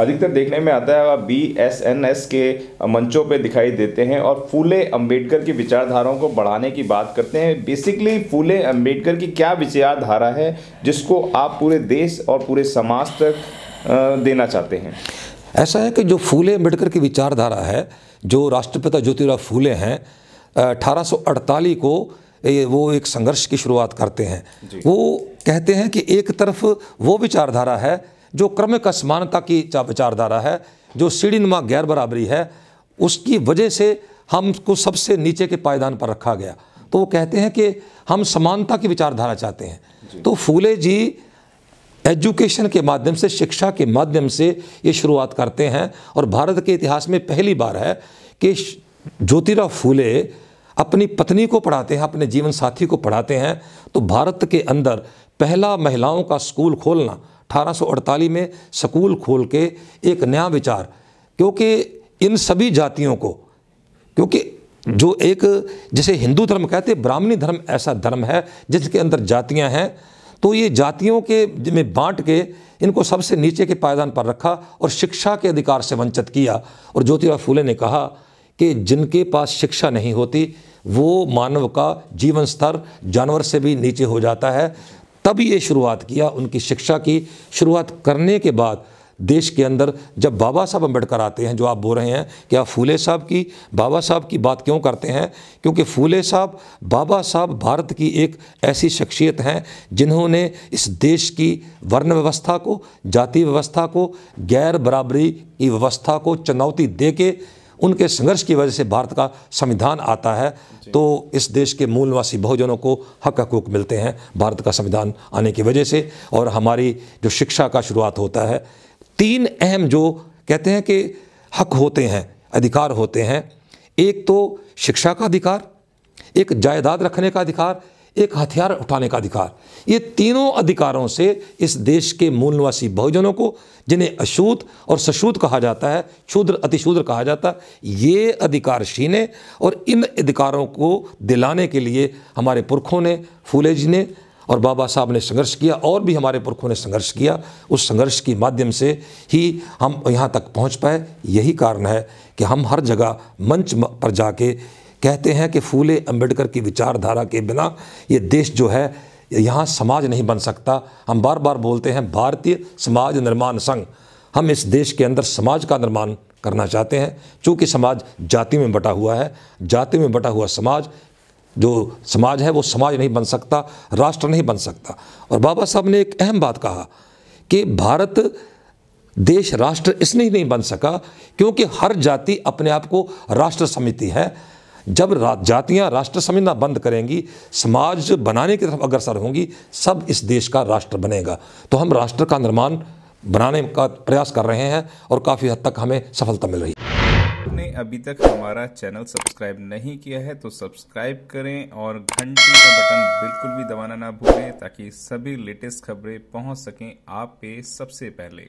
अधिकतर देखने में आता है वह बी एस एन एस के मंचों पर दिखाई देते हैं और फूले अंबेडकर की विचारधाराओं को बढ़ाने की बात करते हैं बेसिकली फूले अंबेडकर की क्या विचारधारा है जिसको आप पूरे देश और पूरे समाज तक देना चाहते हैं ऐसा है कि जो फूले अम्बेडकर की विचारधारा है जो राष्ट्रपिता ज्योतिराव फूले हैं अठारह को ये वो एक संघर्ष की शुरुआत करते हैं वो कहते हैं कि एक तरफ वो विचारधारा है जो क्रमिक असमानता की विचारधारा है जो सीढ़ीनुमा गैर बराबरी है उसकी वजह से हमको सबसे नीचे के पायदान पर रखा गया तो वो कहते हैं कि हम समानता की विचारधारा चाहते हैं तो फूले जी एजुकेशन के माध्यम से शिक्षा के माध्यम से ये शुरुआत करते हैं और भारत के इतिहास में पहली बार है कि ज्योतिराव फूले अपनी पत्नी को पढ़ाते हैं अपने जीवन साथी को पढ़ाते हैं तो भारत के अंदर पहला महिलाओं का स्कूल खोलना 1848 में स्कूल खोल के एक नया विचार क्योंकि इन सभी जातियों को क्योंकि जो एक जिसे हिंदू धर्म कहते हैं ब्राह्मणी धर्म ऐसा धर्म है जिसके अंदर जातियां हैं तो ये जातियों के में बांट के इनको सबसे नीचे के पायदान पर रखा और शिक्षा के अधिकार से वंचित किया और ज्योतिबा फूले ने कहा कि जिनके पास शिक्षा नहीं होती वो मानव का जीवन स्तर जानवर से भी नीचे हो जाता है तब ये शुरुआत किया उनकी शिक्षा की शुरुआत करने के बाद देश के अंदर जब बाबा साहब अम्बेडकर आते हैं जो आप बोल रहे हैं कि आप फूले साहब की बाबा साहब की बात क्यों करते हैं क्योंकि फूले साहब बाबा साहब भारत की एक ऐसी शख्सियत हैं जिन्होंने इस देश की वर्ण व्यवस्था को जाति व्यवस्था को गैर बराबरी की व्यवस्था को चुनौती दे के उनके संघर्ष की वजह से भारत का संविधान आता है तो इस देश के मूलवासी बहुजनों को हक हकूक मिलते हैं भारत का संविधान आने की वजह से और हमारी जो शिक्षा का शुरुआत होता है तीन अहम जो कहते हैं कि हक होते हैं अधिकार होते हैं एक तो शिक्षा का अधिकार एक जायदाद रखने का अधिकार एक हथियार उठाने का अधिकार ये तीनों अधिकारों से इस देश के मूल निवासी बहुजनों को जिन्हें अशूत और सशूत कहा जाता है शूद्र अतिशूद्र कहा जाता है ये अधिकार छीने और इन अधिकारों को दिलाने के लिए हमारे पुरखों ने फूले जी ने और बाबा साहब ने संघर्ष किया और भी हमारे पुरखों ने संघर्ष किया उस संघर्ष के माध्यम से ही हम यहाँ तक पहुँच पाए यही कारण है कि हम हर जगह मंच पर जाके कहते हैं कि फूले अंबेडकर की विचारधारा के बिना ये देश जो है यहाँ समाज नहीं बन सकता हम बार बार बोलते हैं भारतीय समाज निर्माण संघ हम इस देश के अंदर समाज का निर्माण करना चाहते हैं चूँकि समाज जाति में बटा हुआ है जाति में बटा हुआ समाज जो समाज है वो समाज नहीं बन सकता राष्ट्र नहीं बन सकता और बाबा साहब ने एक अहम बात कहा कि भारत देश राष्ट्र इसलिए नहीं बन सका क्योंकि हर जाति अपने आप को राष्ट्र समिति है जब जातियां राष्ट्र समझना बंद करेंगी समाज बनाने की तरफ अग्रसर होंगी सब इस देश का राष्ट्र बनेगा तो हम राष्ट्र का निर्माण बनाने का प्रयास कर रहे हैं और काफ़ी हद तक हमें सफलता मिल रही है आपने अभी तक हमारा चैनल सब्सक्राइब नहीं किया है तो सब्सक्राइब करें और घंटी का बटन बिल्कुल भी दबाना ना भूलें ताकि सभी लेटेस्ट खबरें पहुंच सकें आप पे सबसे पहले